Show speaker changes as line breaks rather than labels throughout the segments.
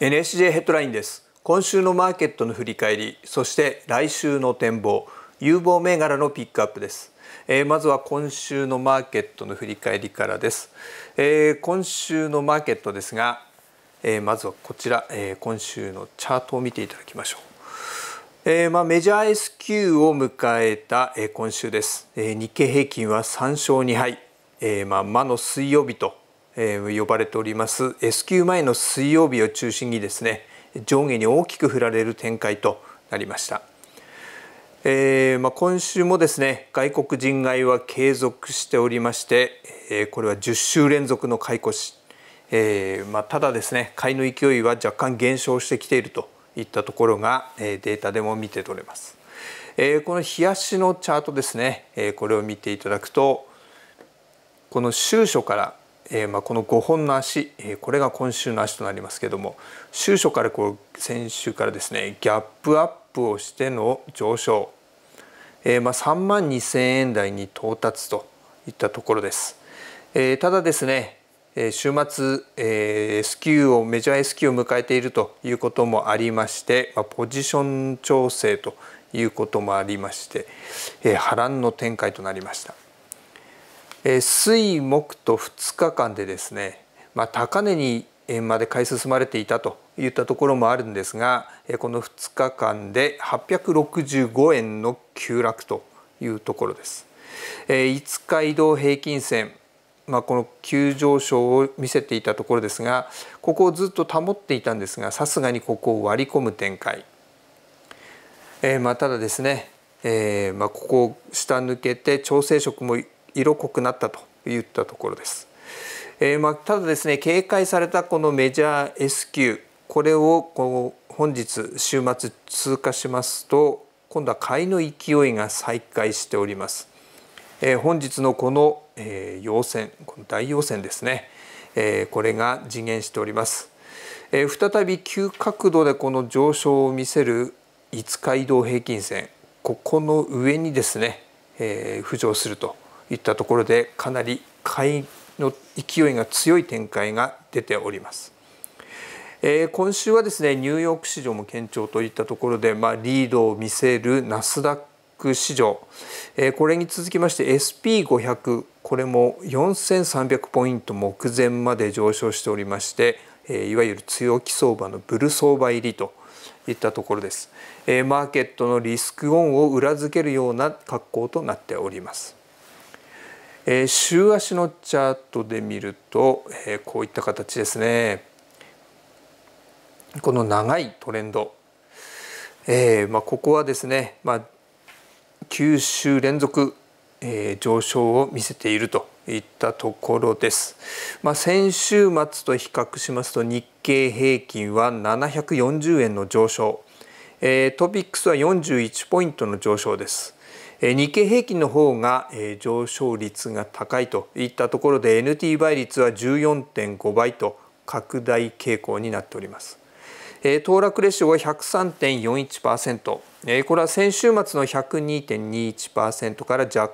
NSJ ヘッドラインです今週のマーケットの振り返りそして来週の展望有望銘柄のピックアップです、えー、まずは今週のマーケットの振り返りからです、えー、今週のマーケットですが、えー、まずはこちら、え今週のチャートを見ていただきましょうえー、まあ、メジャー S q を迎えた、えー、今週です、えー、日経平均は3勝2敗、えまあ、魔の水曜日とえー、呼ばれております S q 前の水曜日を中心にですね上下に大きく振られる展開となりました。えーまあ、今週もですね外国人買いは継続しておりまして、えー、これは10週連続の買い越し、えーまあ、ただですね買いの勢いは若干減少してきているといったところが、えー、データでも見て取れます、えー、この冷やしのチャートですね、えー、これを見ていただくとこの週初からえー、まあこの5本の足、えー、これが今週の足となりますけども週初からこう先週からですねギャップアップをしての上昇、えー、まあ3万2,000円台に到達といったところです。えー、ただですね週末、えー、S q をメジャー S q を迎えているということもありまして、まあ、ポジション調整ということもありまして、えー、波乱の展開となりました。え水木と2日間でですね、まあ、高値にまで買い進まれていたといったところもあるんですがえこの2日間で865円の急落というところです。え5日移動平均線、まあ、この急上昇を見せていたところですがここをずっと保っていたんですがさすがにここを割り込む展開、えー、まあただですね、えー、まあここを下抜けて調整色も色濃くなったといったところです。えー、まあ、ただですね警戒されたこのメジャー S q これをこう本日週末通過しますと今度は買いの勢いが再開しております。えー、本日のこの、え陽線この大陽線ですね、えー、これが次元しております。え再び急角度でこの上昇を見せる5日移動平均線ここの上にですね、え浮上すると。いったところでかなり買いの勢いが強い展開が出ております。えー、今週はですねニューヨーク市場も堅調といったところで、まあ、リードを見せるナスダック市場、えー、これに続きまして SP500 これも4300ポイント目前まで上昇しておりまして、えー、いわゆる強気相場のブル相場入りといったところです、えー、マーケットのリスクオンを裏付けるような格好となっておりますえー、週足のチャートで見ると、えー、こういった形ですねこの長いトレンド、えーまあ、ここはですね、まあ、9週連続、えー、上昇を見せているといったところです、まあ、先週末と比較しますと日経平均は740円の上昇、えー、トピックスは41ポイントの上昇です日経平均の方が上昇率が高いといったところで NT 倍率は14.5倍と拡大傾向になっております。騰落レシオは103.41%これは先週末の102.21%から若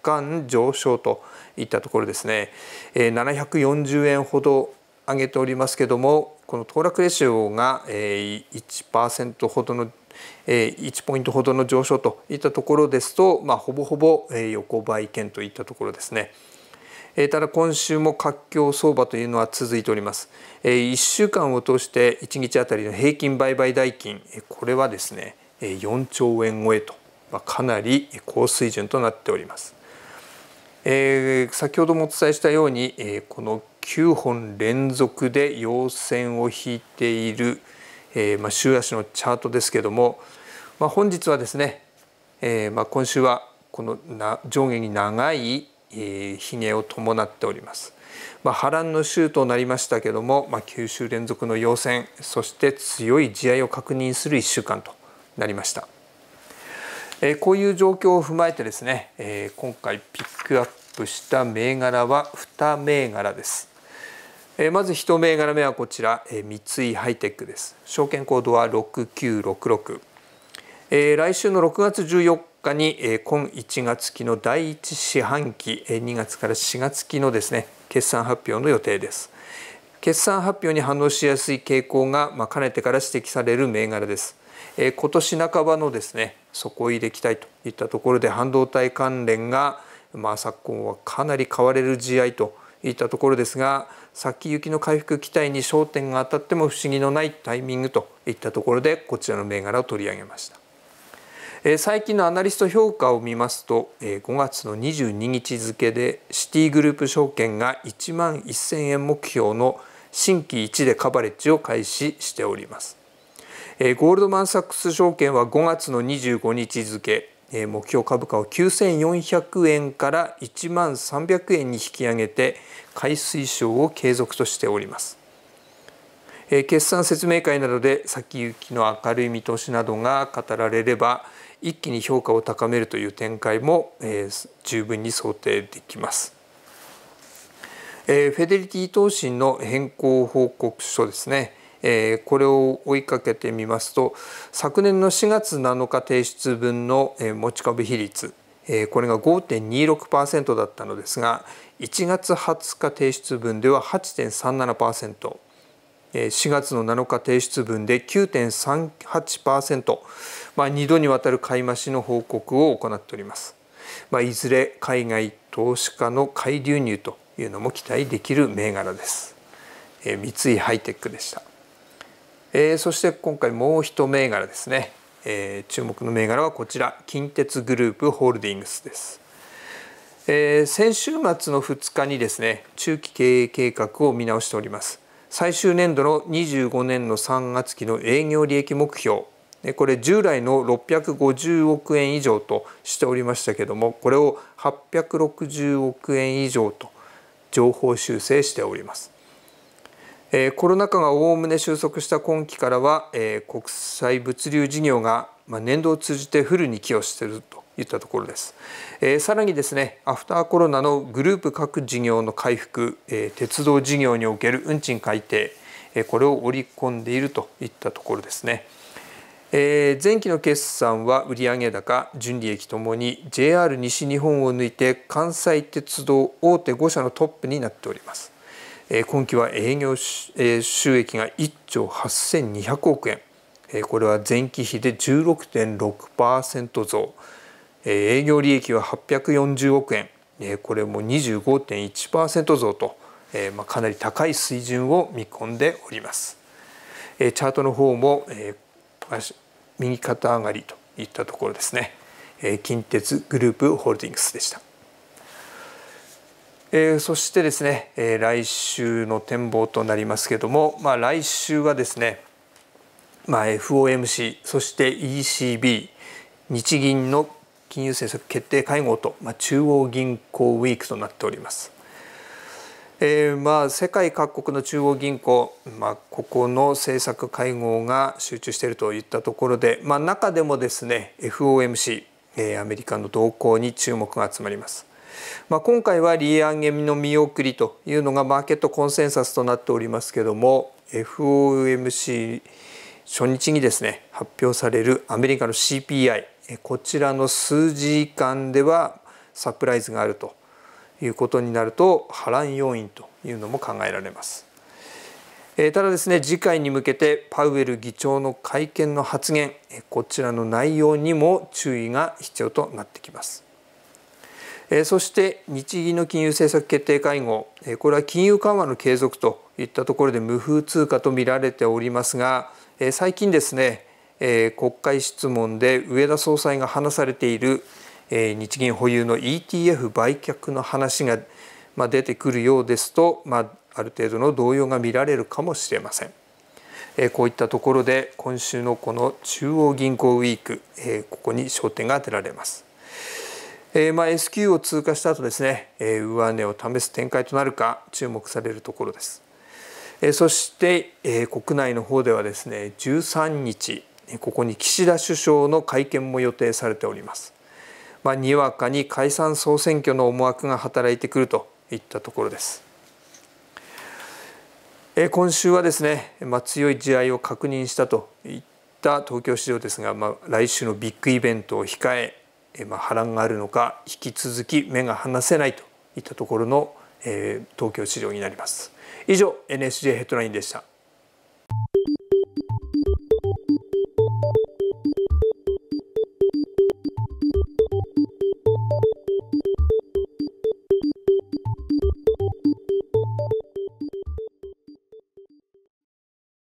干上昇といったところですね740円ほど上げておりますけどもこの騰落レシオが、えー、1%ほどの1ポイントほどの上昇といったところですと、まあ、ほぼほぼ横ばい圏といったところですね。ただ今週も活況相場というのは続いております1週間を通して1日あたりの平均売買代金これはですね4兆円超えとかなり高水準となっております先ほどもお伝えしたようにこの9本連続で陽線を引いている、えー、まあ、週足のチャートですけども、まあ、本日はですね、えー、まあ、今週はこのな上下に長い、えひげを伴っております。まあ、波乱の週となりましたけども、まあ、9週連続の陽線そして強い地合いを確認する1週間となりました。えこういう状況を踏まえてですね、え今回ピックアップした銘柄は2銘柄です。まず一銘柄目はこちら三井ハイテックです証券コードは六九六六。来週の六月十四日に今一月期の第一四半期二月から四月期のですね決算発表の予定です決算発表に反応しやすい傾向が、まあ、かねてから指摘される銘柄です。今年半ばのですね底入れ期待といったところで半導体関連が、まあ、昨今はかなり買われる試合といったところですが先行きの回復期待に焦点が当たっても不思議のないタイミングといったところでこちらの銘柄を取り上げました。最近のアナリスト評価を見ますと5月の22日付でシティグループ証券が1万1000円目標の新規1でカバレッジを開始しておりますゴールドマン・サックス証券は5月の25日付目標株価を9400円から1万300円に引き上げて買い推奨を継続としております。決算説明会などで先行きの明るい見通しなどが語られれば一気に評価を高めるという展開も十分に想定できます。フェデリティ投信の変更報告書ですねこれを追いかけてみますと昨年の4月7日提出分の持ち株比率これが5.26%だったのですが1月20日提出分では8.37%。4月の7日提出分で9.38%、まあ、2度にわたる買い増しの報告を行っております、まあ、いずれ海外投資家の買い流入というのも期待できる銘柄です三井ハイテックでしたえー、そして今回もう一銘柄ですね、えー、注目の銘柄はこちら近鉄グループホールディングスです、えー、先週末の2日にですね中期経営計画を見直しております最終年度の25年の3月期の営業利益目標これ従来の650億円以上としておりましたけどもこれを860億円以上と上方修正しておりますえー、コロナ禍がおおむね収束した今期からは、えー、国際物流事業が、まあ、年度を通じてフルに寄与しているといったところです、えー、さらにですねアフターコロナのグループ各事業の回復、え鉄道事業における運賃改定、えこれを織り込んでいるといったところですね、え前期の決算は売上高純利益ともに JR 西日本を抜いて関西鉄道大手5社のトップになっております今期は営業収益が1兆8200億円これは前期比で16.6%増営業利益は840億円これも25.1%増とかなり高い水準を見込んでおりますチャートの方も右肩上がりといったところですね近鉄グループホールディングスでした。えー、そしてですね、えー、来週の展望となりますけども、まあ、来週はですね、まあ、FOMC そして ECB 日銀の金融政策決定会合と、まあ、中央銀行ウィークとなっております。えー、まあ世界各国の中央銀行、まあ、ここの政策会合が集中しているといったところで、まあ、中でもですね FOMC、えー、アメリカの動向に注目が集まります。まあ、今回は利上げの見送りというのがマーケットコンセンサスとなっておりますけども FOMC 初日にですね発表されるアメリカの CPI こちらの数字間ではサプライズがあるということになると波乱要因というのも考えられます。ただですね次回に向けてパウエル議長の会見の発言こちらの内容にも注意が必要となってきます。そして日銀の金融政策決定会合これは金融緩和の継続といったところで無風通貨と見られておりますが最近ですね国会質問で植田総裁が話されている日銀保有の ETF 売却の話が出てくるようですと、まあ、ある程度の動揺が見られるかもしれません。こういったところで今週のこの中央銀行ウィークここに焦点が当てられます。えー、まあ SQ を通過した後ですね、えー、上値を試す展開となるか注目されるところです。えー、そして、えー、国内の方ではですね13日ここに岸田首相の会見も予定されております。まあ、にわかに解散総選挙の思惑が働いてくるといったところです。えー、今週はですね、まあ、強い地合いを確認したといった東京市場ですが、まあ、来週のビッグイベントを控えまあ、波乱があるのか引き続き目が離せないといったところの、えー、東京市場になります。以上 NSJ ヘッドラインでした。